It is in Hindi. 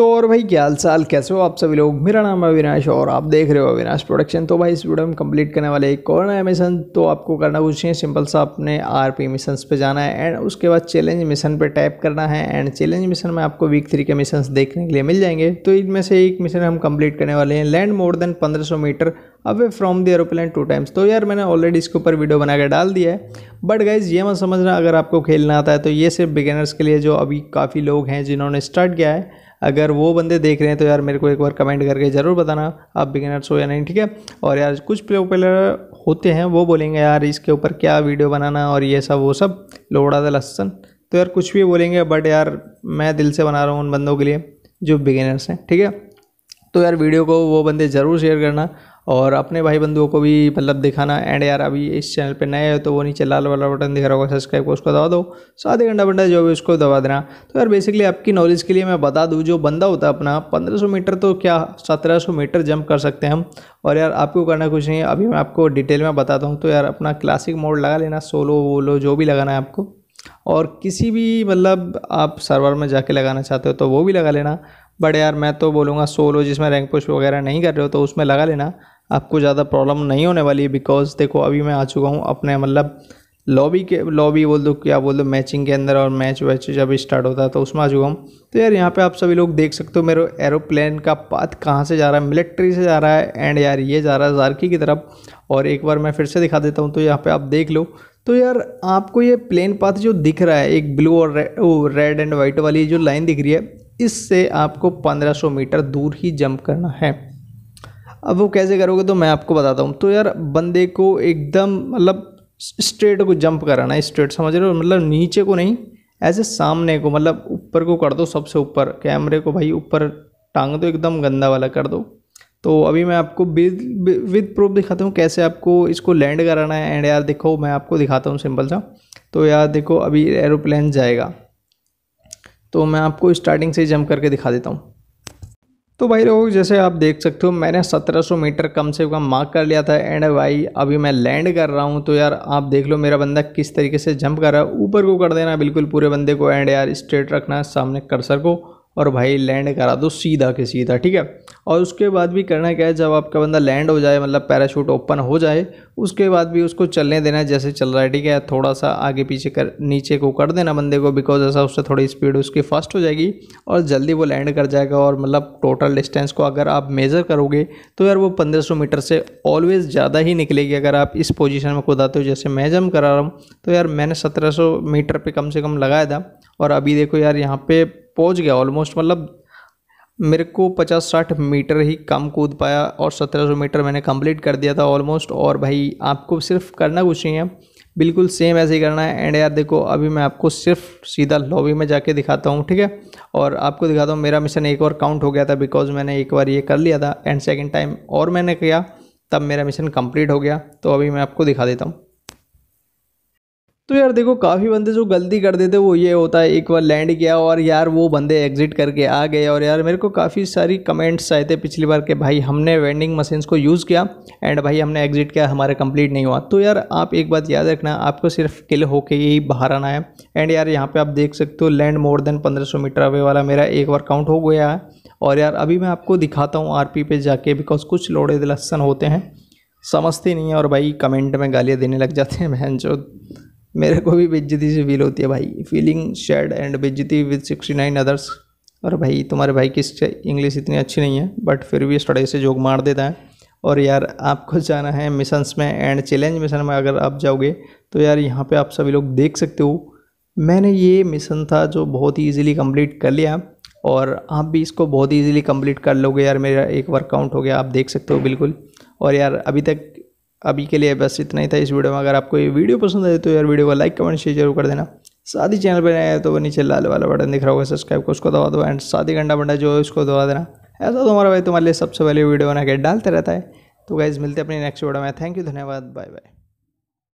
तो और भाई क्या हाल साल कैसे हो आप सभी लोग मेरा नाम है अविनाश और आप देख रहे हो अविनाश प्रोडक्शन तो भाई इस वीडियो में कंप्लीट करने वाले एक और नया मिशन तो आपको करना कुछ नहीं सिंपल सा अपने आर पी मिशन पर जाना है एंड उसके बाद चैलेंज मिशन पर टाइप करना है एंड चैलेंज मिशन में आपको वीक थ्री के मिशन देखने के लिए मिल जाएंगे तो इनमें से एक मिशन हम कम्प्लीट करने वाले हैं लैंड मोर देन पंद्रह metre away from the aeroplane two times तो यार मैंने ऑलरेडी इसके ऊपर वीडियो बनाकर डाल दिया है बट गाइज ये मत समझना अगर आपको खेलना आता है तो ये सिर्फ बिगेनर्स के लिए जो अभी काफ़ी लोग हैं जिन्होंने स्टार्ट किया है अगर वो बंदे देख रहे हैं तो यार मेरे को एक बार कमेंट करके ज़रूर बताना आप बिगिनर्स हो या नहीं ठीक है और यार कुछ प्ले प्लेयर होते हैं वो बोलेंगे यार इसके ऊपर क्या वीडियो बनाना और ये सब वो सब लोड़ा द लहसन तो यार कुछ भी बोलेंगे बट यार मैं दिल से बना रहा हूँ उन बंदों के लिए जो बिगिनर्स हैं ठीक है तो यार वीडियो को वो बंदे ज़रूर शेयर करना और अपने भाई बंधुओं को भी मतलब दिखाना एंड यार अभी इस चैनल पे नए हो तो वो नीचे लाल वाला बटन दिख रहा होगा सब्सक्राइब को उसको दबा दो साधे घंटा बंटा जो भी उसको दबा देना तो यार बेसिकली आपकी नॉलेज के लिए मैं बता दूँ जो बंदा होता है अपना पंद्रह मीटर तो क्या सत्रह मीटर जंप कर सकते हैं हम और यार आपको करना कुछ नहीं अभी मैं आपको डिटेल में बताता हूँ तो यार अपना क्लासिक मोड लगा लेना सोलो वोलो जो भी लगाना है आपको और किसी भी मतलब आप सर्वर में जाके लगाना चाहते हो तो वो भी लगा लेना बट यार मैं तो बोलूँगा सोलो जिसमें रैंक पुश वगैरह नहीं कर रहे हो तो उसमें लगा लेना आपको ज़्यादा प्रॉब्लम नहीं होने वाली है बिकॉज देखो अभी मैं आ चुका हूँ अपने मतलब लॉबी के लॉबी बोल दो क्या बोल दो मैचिंग के अंदर और मैच वैच जब स्टार्ट होता है तो उसमें आ चुका हूँ तो यार यहाँ पे आप सभी लोग देख सकते हो मेरे एरोप्लेन का पाथ कहाँ से जा रहा है मिलिट्री से जा रहा है एंड यार ये जा रहा है जारकी की तरफ और एक बार मैं फिर से दिखा देता हूँ तो यहाँ पर आप देख लो तो यार आपको ये प्लेन पाथ जो दिख रहा है एक ब्लू और रेड एंड वाइट वाली जो लाइन दिख रही है इससे आपको पंद्रह मीटर दूर ही जंप करना है अब वो कैसे करोगे तो मैं आपको बताता हूँ तो यार बंदे को एकदम मतलब स्ट्रेट को जंप कराना है स्ट्रेट समझ रहे हो मतलब नीचे को नहीं ऐसे सामने को मतलब ऊपर को कर दो सबसे ऊपर कैमरे को भाई ऊपर टांग दो एकदम गंदा वाला कर दो तो अभी मैं आपको विद विद प्रूफ दिखाता हूँ कैसे आपको इसको लैंड कराना है एंड यार देखो मैं आपको दिखाता हूँ सिंपल सा तो यार देखो अभी एरोप्लेन जाएगा तो मैं आपको स्टार्टिंग से जंप करके दिखा देता हूँ तो भाई लोग जैसे आप देख सकते हो मैंने 1700 मीटर कम से कम मार्क कर लिया था एंड भाई अभी मैं लैंड कर रहा हूँ तो यार आप देख लो मेरा बंदा किस तरीके से जंप कर रहा है ऊपर को कर देना बिल्कुल पूरे बंदे को एंड यार स्ट्रेट रखना सामने कर्सर को और भाई लैंड करा दो सीधा के सीधा ठीक है और उसके बाद भी करना क्या है जब आपका बंदा लैंड हो जाए मतलब पैराशूट ओपन हो जाए उसके बाद भी उसको चलने देना जैसे चल रहा है ठीक है थोड़ा सा आगे पीछे कर नीचे को कर देना बंदे को बिकॉज ऐसा उससे थोड़ी स्पीड उसकी फास्ट हो जाएगी और जल्दी वो लैंड कर जाएगा और मतलब टोटल डिस्टेंस को अगर आप मेज़र करोगे तो यार वो पंद्रह मीटर से ऑलवेज ज़्यादा ही निकलेगी अगर आप इस पोजिशन में खुद आते हो जैसे मैं जम करा रहा हूँ तो यार मैंने सत्रह मीटर पर कम से कम लगाया था और अभी देखो यार यहाँ पे पहुँच गया ऑलमोस्ट मतलब मेरे को पचास साठ मीटर ही कम कूद पाया और सत्रह सौ मीटर मैंने कंप्लीट कर दिया था ऑलमोस्ट और भाई आपको सिर्फ करना कुछ नहीं है बिल्कुल सेम ऐसे ही करना है एंड यार देखो अभी मैं आपको सिर्फ सीधा लॉबी में जाके दिखाता हूँ ठीक है और आपको दिखाता हूँ मेरा मिशन एक बार काउंट हो गया था बिकॉज मैंने एक बार ये कर लिया था एंड सेकेंड टाइम और मैंने किया तब मेरा मिशन कंप्लीट हो गया तो अभी मैं आपको दिखा देता हूँ तो यार देखो काफ़ी बंदे जो गलती कर देते वो ये होता है एक बार लैंड किया और यार वो बंदे एग्जिट करके आ गए और यार मेरे को काफ़ी सारी कमेंट्स आए थे पिछली बार के भाई हमने वेंडिंग मशीन्स को यूज़ किया एंड भाई हमने एग्जिट किया हमारे कंप्लीट नहीं हुआ तो यार आप एक बात याद रखना आपको सिर्फ किल होके ही बाहर आना है एंड यार यहाँ पर आप देख सकते हो लैंड मोर देन पंद्रह मीटर अवे वाला मेरा एक बार काउंट हो गया है और यार अभी मैं आपको दिखाता हूँ पी पे जाके बिकॉज कुछ लोड़े दिलसन होते हैं समझते नहीं है और भाई कमेंट में गालियाँ देने लग जाते हैं बहन जो मेरे को भी बेज्जती से फील होती है भाई फीलिंग शेड एंड बेज्जती विद सिक्सटी नाइन अदर्स और भाई तुम्हारे भाई की इंग्लिश इतनी अच्छी नहीं है बट फिर भी स्टडी से जोक मार देता है और यार आपको जाना है मिशंस में एंड चैलेंज मिशन में अगर आप जाओगे तो यार यहाँ पे आप सभी लोग देख सकते हो मैंने ये मिशन था जो बहुत ही ईजिली कम्प्लीट कर लिया और आप भी इसको बहुत ही कम्प्लीट कर लोगे यार मेरा एक वर्कआउट हो गया आप देख सकते हो बिल्कुल और यार अभी तक अभी के लिए बस इतना ही था इस वीडियो में अगर आपको ये वीडियो पसंद आए तो यार वीडियो को लाइक कमेंट शेयर जरूर कर देना साथ ही चैनल पर नया तो वो नीचे लाल वाला बटन दिख रहा होगा सब्सक्राइब को उसको दबा दो एंड साथ ही घंटा बंडा जो है उसको दबा देना ऐसा तो हमारा भाई तुम्हारे लिए सबसे पहले वीडियो बना के डालते रहता है तो गाइज मिलते अपने नेक्स्ट वीडियो में थैंक यू धन्यवाद बाय बाय